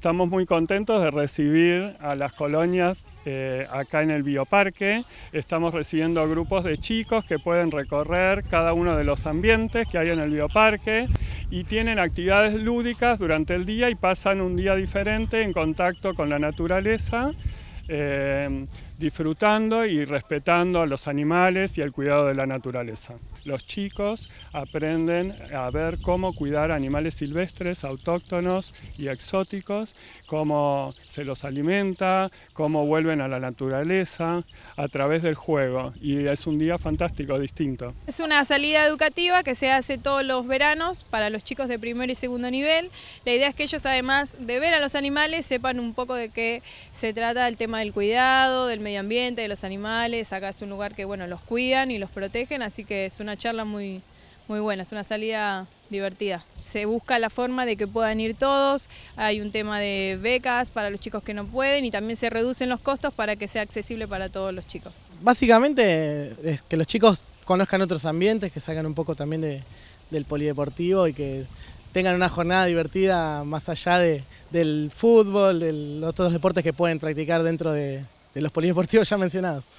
Estamos muy contentos de recibir a las colonias eh, acá en el bioparque. Estamos recibiendo grupos de chicos que pueden recorrer cada uno de los ambientes que hay en el bioparque y tienen actividades lúdicas durante el día y pasan un día diferente en contacto con la naturaleza. Em, disfrutando y respetando a los animales y el cuidado de la naturaleza. Los chicos aprenden a ver cómo cuidar animales silvestres, autóctonos y exóticos, cómo se los alimenta, cómo vuelven a la naturaleza a través del juego. Y es un día fantástico, distinto. Es una salida educativa que se hace todos los veranos para los chicos de primer y segundo nivel. La idea es que ellos, además de ver a los animales, sepan un poco de qué se trata el tema del cuidado, del medio ambiente, de los animales. Acá es un lugar que bueno, los cuidan y los protegen, así que es una charla muy, muy buena, es una salida divertida. Se busca la forma de que puedan ir todos, hay un tema de becas para los chicos que no pueden y también se reducen los costos para que sea accesible para todos los chicos. Básicamente es que los chicos conozcan otros ambientes, que salgan un poco también del polideportivo y que tengan una jornada divertida más allá de, del fútbol, de los otros deportes que pueden practicar dentro de, de los polideportivos ya mencionados.